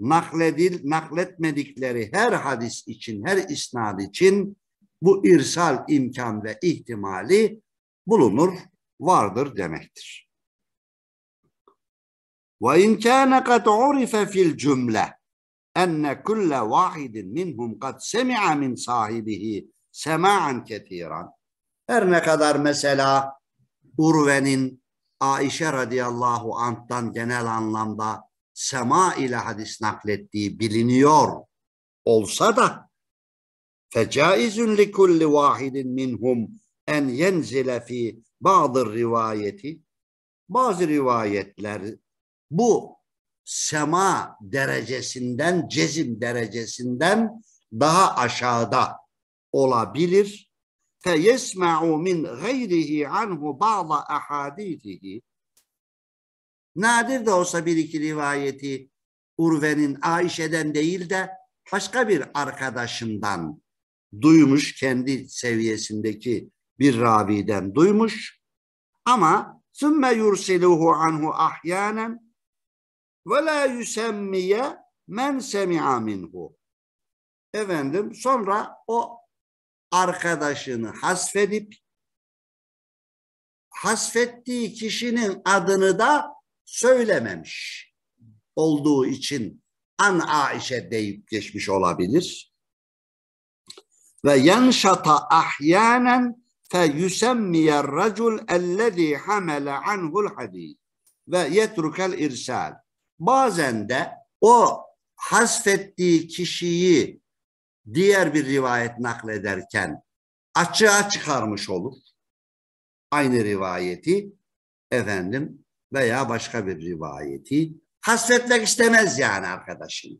nakledil, nakletmedikleri her hadis için, her isnad için bu irsal imkan ve ihtimali bulunur, vardır demektir. Ve in kana kad urife fil cümle enne kulle vahidin minhum kad semi'a min sahibihi sema'an ketiran. Her ne kadar mesela Urve'nin Aişe radıyallahu anh'tan genel anlamda sema ile hadis naklettiği biliniyor olsa da fecaizun li kulli vahidin minhum en yenzile fi bazı rivayeti bazı rivayetler bu sema derecesinden cezim derecesinden daha aşağıda olabilir. Feyesma'u min gayrihi anhu bazı ahadisihi nadir de olsa bir iki rivayeti Urve'nin Ayşe'den değil de başka bir arkadaşından duymuş kendi seviyesindeki bir raviden duymuş ama ثُمَّ يُرْسِلُهُ عَنْهُ اَحْيَانًا وَلَا يُسَمِّيَ مَنْ سَمِعَ مِنْهُ Efendim sonra o arkadaşını hasfedip hasfettiği kişinin adını da söylememiş olduğu için an Aişe deyip geçmiş olabilir. Ve yenşata ahyanen fe yusemmiyer racul ellezî hamele anhul hadî ve yetrukel irsal. Bazen de o hasfettiği kişiyi diğer bir rivayet naklederken açığa çıkarmış olur. Aynı rivayeti efendim veya başka bir rivayeti hasretmek istemez yani arkadaşım.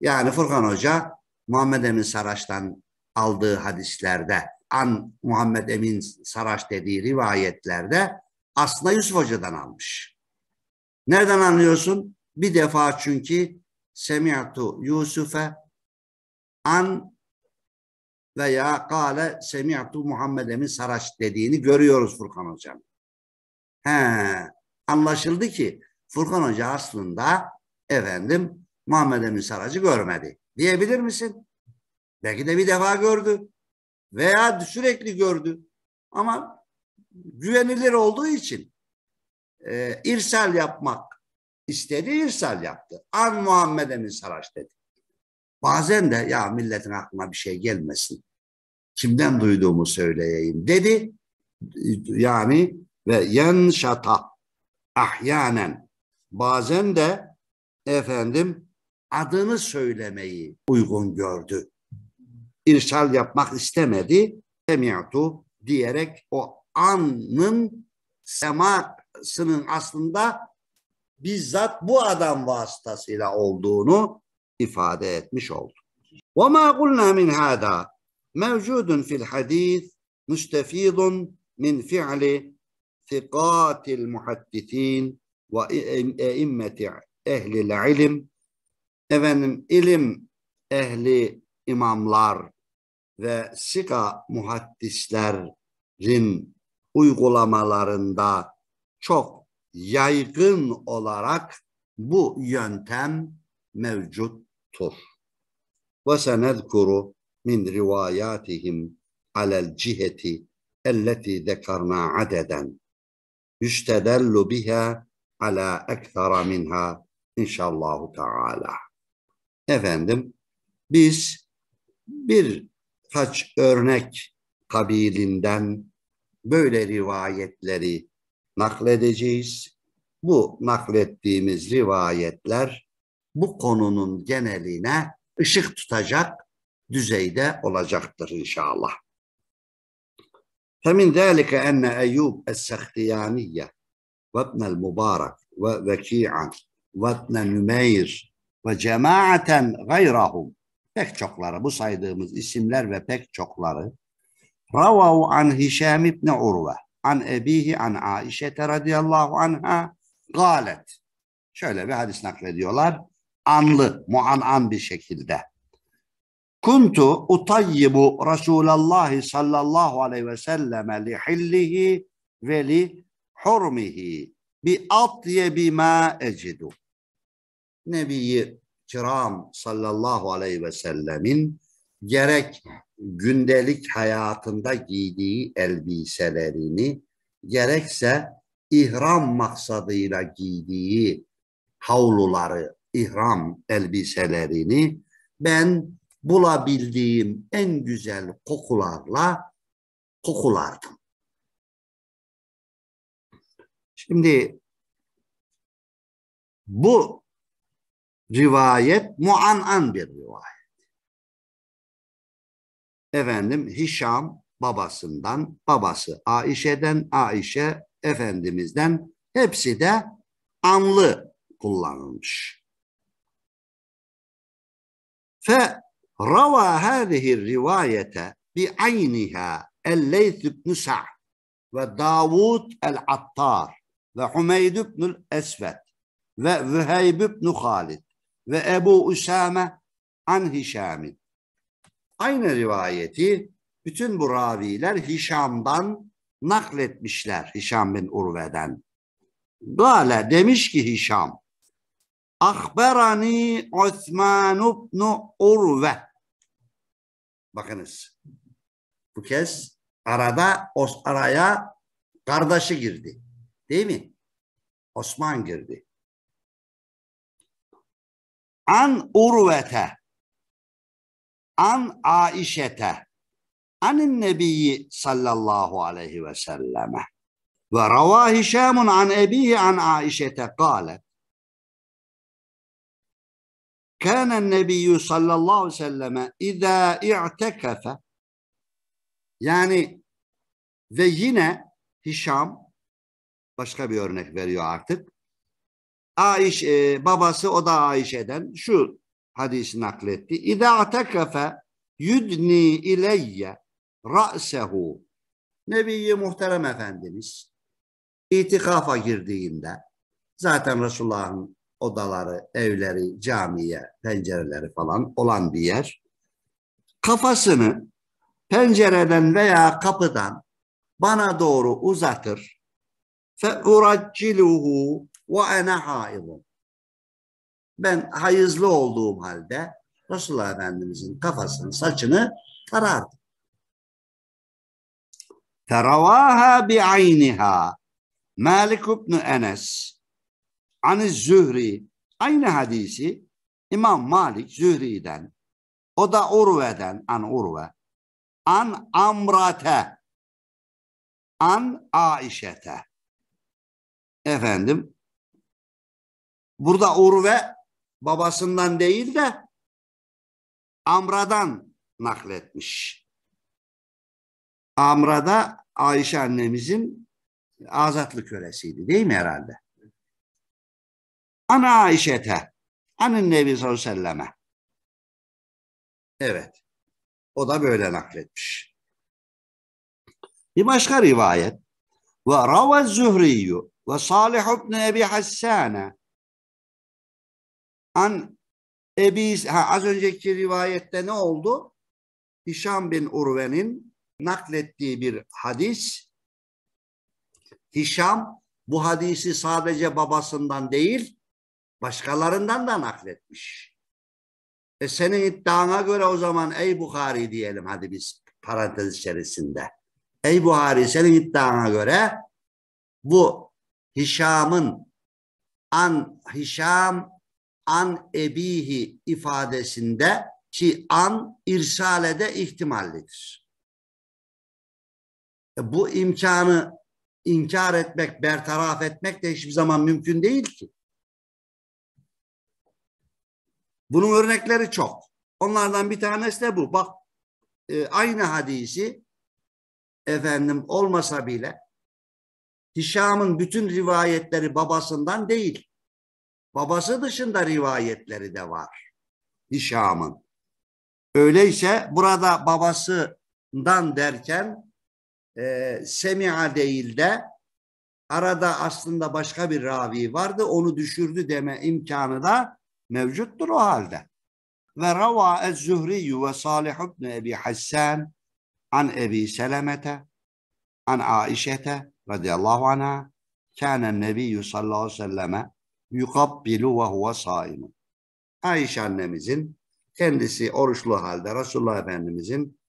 Yani Furkan Hoca Muhammed Emin Saraç'tan aldığı hadislerde an Muhammed Emin Saraç dediği rivayetlerde aslında Yusuf Hoca'dan almış. Nereden anlıyorsun? Bir defa çünkü semi'tu Yusuf'e an veya kale semi'tu Muhammed Emin Saraç dediğini görüyoruz Furkan Hocam. He, anlaşıldı ki Furkan Hoca aslında efendim Muhammed Emin Saracı görmedi. Diyebilir misin? Belki de bir defa gördü. Veya sürekli gördü. Ama güvenilir olduğu için e, irsal yapmak istedi, irsal yaptı. An Muhammed Emin Saraç dedi. Bazen de ya milletin aklına bir şey gelmesin. Kimden duyduğumu söyleyeyim dedi. Yani ve şata ahyanen bazen de efendim adını söylemeyi uygun gördü. İrsal yapmak istemedi. Semi'tu diyerek o anın semasının aslında bizzat bu adam vasıtasıyla olduğunu ifade etmiş oldu. وَمَا قُلْنَا مِنْ هَذَا مَوْجُودٌ فِي الْحَد۪يثِ مُسْتَف۪يضٌ مِنْ فِعْلِ ثقات muhaddithin ve e-, e-, e'immeti ehlil ilim efendim ilim ehli imamlar ve sika muhaddislerin uygulamalarında çok yaygın olarak bu yöntem mevcuttur. Ve senedkuru min rivayatihim alel ciheti elleti dekarna adeden yüstedellu biha ala ekthara minha inşallahu teala. Efendim biz bir kaç örnek kabilinden böyle rivayetleri nakledeceğiz. Bu naklettiğimiz rivayetler bu konunun geneline ışık tutacak düzeyde olacaktır inşallah. فمن ذلك أن أيوب السختيانية وابن المبارك وبكيعا وابن Nümeyr ve cemaaten gayrahum pek çokları bu saydığımız isimler ve pek çokları ravav an Hişam ibn Urve an ebihi an Aişete radıyallahu anha galet şöyle bir hadis naklediyorlar anlı muanan bir şekilde Kuntu utayyibu Resulallah sallallahu aleyhi ve selleme li hillihi ve li hurmihi bi atyebi ma ecidu. Nebiyi kiram sallallahu aleyhi ve sellemin gerek gündelik hayatında giydiği elbiselerini gerekse ihram maksadıyla giydiği havluları, ihram elbiselerini ben bulabildiğim en güzel kokularla kokulardım. Şimdi bu rivayet muanan bir rivayet. Efendim Hişam babasından, babası Aişe'den, Aişe Efendimiz'den hepsi de anlı kullanılmış. Fe روى هذه الرواية بعينها الليث بن سعد وداوود العطار وحميد بن الأسود ووهيب بن خالد وأبو Üsame an Hişam'in. Aynı rivayeti bütün bu raviler Hişam'dan nakletmişler Hişam bin Urve'den. Gale demiş ki Hişam Akberani Osman ibn Urve. Bakınız. Bu kez arada araya kardeşi girdi. Değil mi? Osman girdi. An Urvete. An Aişete. Anin Nebiyyi sallallahu aleyhi ve selleme. Ve rava Hişamun an ebihi an Aişete kalet. Kânen nebiyyü sallallahu aleyhi ve selleme idâ i'tekefe yani ve yine Hişam başka bir örnek veriyor artık. Aiş e, babası o da Aişe'den. şu hadisi nakletti. İda tekafe yudni ileyye ra'sehu. Nebiyi Muhterem Efendimiz itikafa girdiğinde zaten Resulullah'ın odaları, evleri, camiye, pencereleri falan olan bir yer. Kafasını pencereden veya kapıdan bana doğru uzatır. Fe uracciluhu ve ana haidun. Ben hayızlı olduğum halde Resulullah Efendimizin kafasını, saçını tarardım. Feravaha bi ayniha. Malik ibn Enes Ani Zühri aynı hadisi İmam Malik Zühri'den o da Urve'den an Urve an Amrate an Aişete efendim burada Urve babasından değil de Amra'dan nakletmiş. Amra'da Ayşe annemizin azatlı kölesiydi değil mi herhalde? Ana Ayşe'te. Anın Nebi sallallahu Evet. O da böyle nakletmiş. Bir başka rivayet. Ve rava Zühriyyü ve Salih ibn Ebi Hassane an Ebi, ha, az önceki rivayette ne oldu? Hişam bin Urve'nin naklettiği bir hadis. Hişam bu hadisi sadece babasından değil, Başkalarından da nakletmiş. E senin iddiana göre o zaman ey Bukhari diyelim hadi biz parantez içerisinde. Ey Buhari senin iddiana göre bu Hişam'ın an Hişam an ebihi ifadesinde ki an irsalede ihtimallidir. E bu imkanı inkar etmek, bertaraf etmek de hiçbir zaman mümkün değil ki. Bunun örnekleri çok. Onlardan bir tanesi de bu. Bak e, aynı hadisi efendim olmasa bile Hişam'ın bütün rivayetleri babasından değil. Babası dışında rivayetleri de var. Hişam'ın. Öyleyse burada babasından derken e, Semi'a değil de arada aslında başka bir ravi vardı onu düşürdü deme imkanı da mevcuttur o halde. Ve rava ez-Zühri ve Salih ibn Ebi Hassan an Ebi Selemete an Aişete radıyallahu anha kâne nebiyyü sallallahu aleyhi ve selleme yukabbilu ve huve saimun. Ayşe annemizin kendisi oruçlu halde Resulullah Efendimizin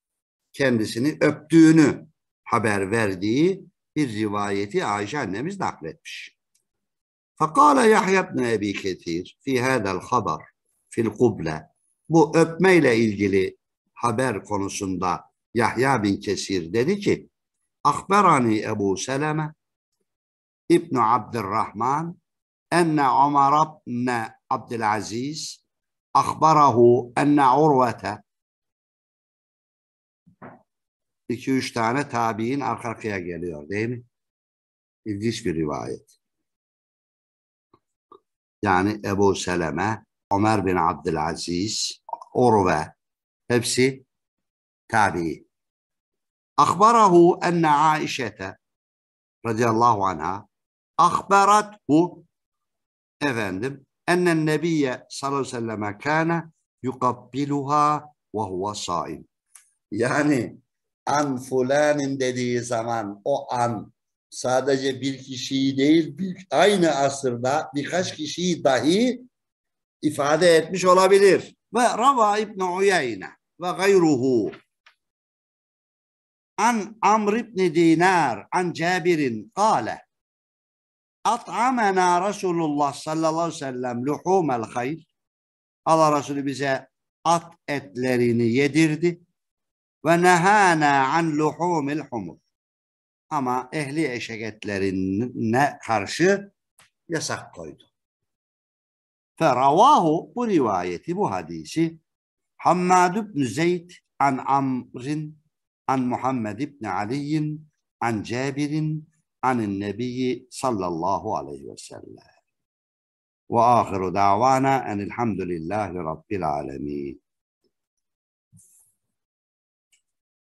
kendisini öptüğünü haber verdiği bir rivayeti Ayşe annemiz nakletmiş. Fakala Yahya ibn Ebi Ketir fi hadal haber fil kuble. Bu öpmeyle ilgili haber konusunda Yahya bin Kesir dedi ki Akberani Ebu Seleme İbn Abdurrahman enne Ömer ibn Abdülaziz akbarahu enne Urvete 2-3 tane tabi'in arka arkaya geliyor değil mi? İlginç bir rivayet yani Ebu Seleme, Ömer bin Abdülaziz, Urve hepsi tabi. Akbarahu enne Aişete radıyallahu anha akbarathu efendim ennen nebiye sallallahu aleyhi ve selleme kâne yukabbiluha ve huve saim. Yani an fulanin dediği zaman o an sadece bir kişiyi değil aynı asırda birkaç kişiyi dahi ifade etmiş olabilir. Ve Rava İbn Uyayna ve gayruhu an Amr ibn Dinar an Cabir'in kâle At'amena Resulullah sallallahu aleyhi ve sellem luhumel hayr. Allah Resulü bize at etlerini yedirdi. Ve nehana an luhumil humur ama ehli eşeketlerine karşı yasak koydu. Feravahu bu rivayeti, bu hadisi Hammad ibn Zeyd an Amr'in an Muhammed ibn Ali'in an Cabir'in an Nebiyi sallallahu aleyhi ve sellem. Ve ahiru davana enilhamdülillahi rabbil alemin.